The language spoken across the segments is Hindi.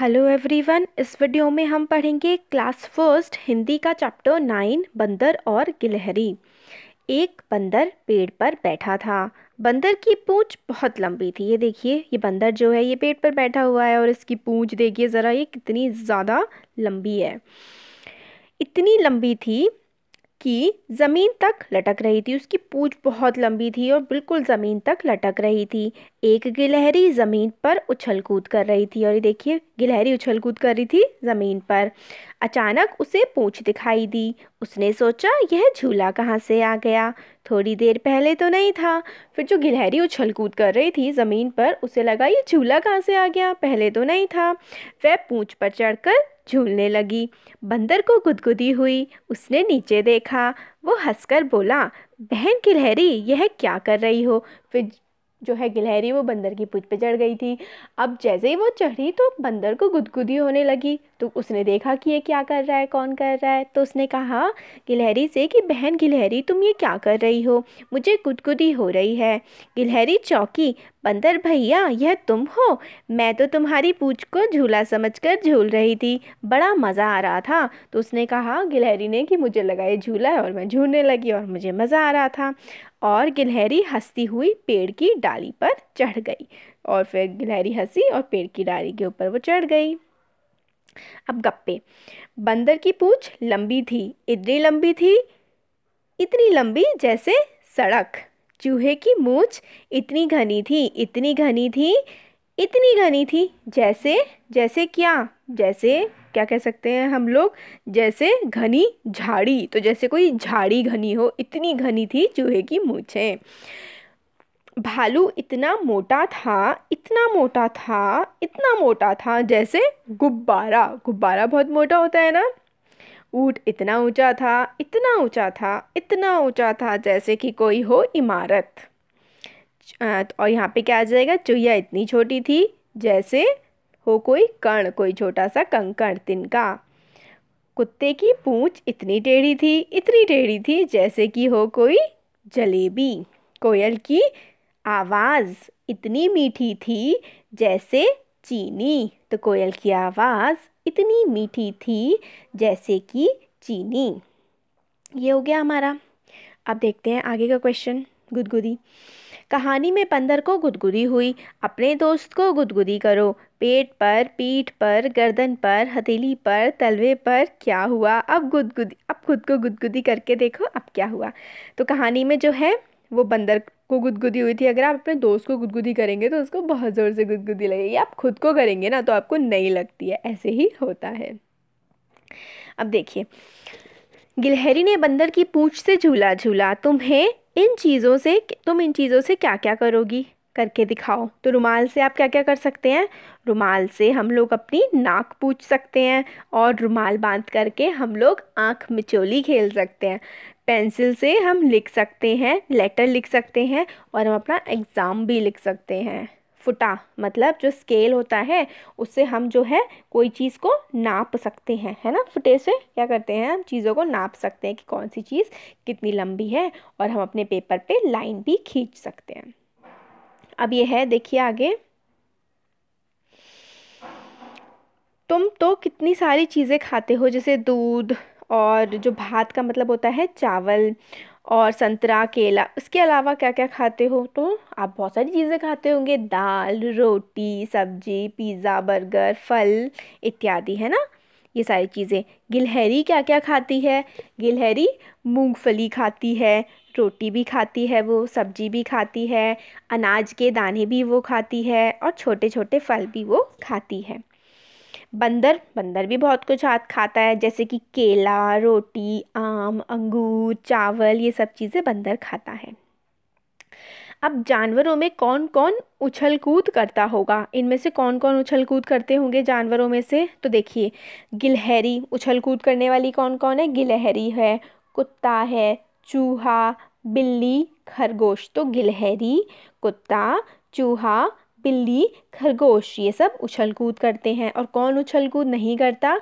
हेलो एवरीवन इस वीडियो में हम पढ़ेंगे क्लास फर्स्ट हिंदी का चैप्टर नाइन बंदर और गिलहरी एक बंदर पेड़ पर बैठा था बंदर की पूंछ बहुत लंबी थी ये देखिए ये बंदर जो है ये पेड़ पर बैठा हुआ है और इसकी पूंछ देखिए ज़रा ये कितनी ज़्यादा लंबी है इतनी लंबी थी कि ज़मीन तक लटक रही थी उसकी पूछ बहुत लंबी थी और बिल्कुल ज़मीन तक लटक रही थी एक गिलहरी ज़मीन पर उछल कूद कर रही थी और ये देखिए गिलहरी उछल कूद कर रही थी ज़मीन पर अचानक उसे पूछ दिखाई दी उसने सोचा यह झूला कहाँ से आ गया थोड़ी देर पहले तो नहीं था फिर जो गिलहरी उछल कूद कर रही थी ज़मीन पर उसे लगा ये झूला कहाँ से आ गया पहले तो नहीं था वह पूँछ पर चढ़कर झूलने लगी बंदर को गुदगुदी हुई उसने नीचे देखा वो हंसकर बोला बहन गिलहरी यह क्या कर रही हो फिर जो है गिलहरी वो बंदर की पूछ पे चढ़ गई थी अब जैसे ही वो चढ़ी तो बंदर को गुदगुदी होने लगी तो उसने देखा कि ये क्या कर रहा है कौन कर रहा है तो उसने कहा गिलहरी से कि बहन गिलहरी तुम ये क्या कर रही हो मुझे गुदगुदी हो रही है गिलहरी चौकी बंदर भैया यह तुम हो मैं तो तुम्हारी पूछ को झूला समझकर झूल रही थी बड़ा मज़ा आ रहा था तो उसने कहा गिलहरी ने कि मुझे लगा ये झूला है और मैं झूलने लगी और मुझे मज़ा आ रहा था और गिलहरी हंसती हुई पेड़ की डाली पर चढ़ गई और फिर गिलहरी हंसी और पेड़ की डाली के ऊपर वो चढ़ गई अब गप्पे बंदर की पूछ लंबी थी इतनी लंबी थी इतनी लंबी जैसे सड़क चूहे की मूछ इतनी घनी थी इतनी घनी थी इतनी घनी थी जैसे जैसे क्या जैसे क्या कह सकते हैं हम लोग जैसे घनी झाड़ी तो जैसे कोई झाड़ी घनी हो इतनी घनी थी चूहे की मूछें भालू इतना मोटा था इतना मोटा था इतना मोटा था जैसे गुब्बारा गुब्बारा बहुत मोटा होता है ना ऊट इतना ऊंचा था इतना ऊंचा था इतना ऊंचा था जैसे कि कोई हो इमारत और यहाँ पे क्या आ जाएगा चुहिया इतनी छोटी थी जैसे हो कोई कण कोई छोटा सा कंकण तिनका कुत्ते की पूंछ इतनी टेढ़ी थी इतनी टेढ़ी थी जैसे कि हो कोई जलेबी कोयल की आवाज़ इतनी मीठी थी जैसे चीनी तो कोयल की आवाज़ इतनी मीठी थी जैसे कि चीनी ये हो गया हमारा अब देखते हैं आगे का क्वेश्चन गुदगुदी कहानी में पंदर को गुदगुदी हुई अपने दोस्त को गुदगुदी करो पेट पर पीठ पर गर्दन पर हथेली पर तलवे पर क्या हुआ अब गुदगुदी अब खुद को गुदगुदी करके देखो अब क्या हुआ तो कहानी में जो है वो बंदर को गुदगुदी हुई थी अगर आप अपने दोस्त को गुदगुदी करेंगे तो उसको बहुत ज़ोर से गुदगुदी लगेगी आप खुद को करेंगे ना तो आपको नहीं लगती है ऐसे ही होता है अब देखिए गिलहरी ने बंदर की पूँछ से झूला झूला तुम्हें इन चीज़ों से तुम इन चीज़ों से क्या क्या करोगी करके दिखाओ तो रुमाल से आप क्या क्या कर सकते हैं रुमाल से हम लोग अपनी नाक पूछ सकते हैं और रुमाल बांध करके हम लोग आँख मिचोली खेल सकते हैं पेंसिल से हम लिख सकते हैं लेटर लिख सकते हैं और हम अपना एग्ज़ाम भी लिख सकते हैं फुटा मतलब जो स्केल होता है उससे हम जो है कोई चीज़ को नाप सकते हैं है ना फुटे से क्या करते हैं हम चीज़ों को नाप सकते हैं कि कौन सी चीज़ कितनी लंबी है और हम अपने पेपर पे लाइन भी खींच सकते हैं अब ये है देखिए आगे तुम तो कितनी सारी चीज़ें खाते हो जैसे दूध और जो भात का मतलब होता है चावल और संतरा केला उसके अलावा क्या क्या खाते हो तो आप बहुत सारी चीज़ें खाते होंगे दाल रोटी सब्जी पिज़्ज़ा बर्गर फल इत्यादि है ना ये सारी चीज़ें गिलहरी क्या क्या खाती है गिलहरी मूंगफली खाती है रोटी भी खाती है वो सब्जी भी खाती है अनाज के दाने भी वो खाती है और छोटे छोटे फल भी वो खाती है बंदर बंदर भी बहुत कुछ हाथ खाता है जैसे कि केला रोटी आम अंगूर चावल ये सब चीज़ें बंदर खाता है अब जानवरों में कौन कौन उछल कूद करता होगा इनमें से कौन कौन उछल कूद करते होंगे जानवरों में से तो देखिए गिलहरी उछल कूद करने वाली कौन कौन है गिलहरी है कुत्ता है चूहा बिल्ली खरगोश तो गिलहरी कुत्ता चूहा बिल्ली खरगोश ये सब उछल कूद करते हैं और कौन उछल कूद नहीं करता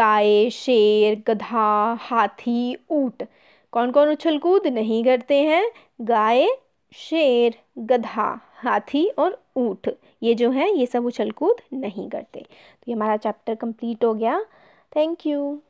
गाय शेर गधा हाथी ऊँट कौन कौन उछल कूद नहीं करते हैं गाय शेर गधा हाथी और ऊँट ये जो है ये सब उछल कूद नहीं करते तो ये हमारा चैप्टर कंप्लीट हो गया थैंक यू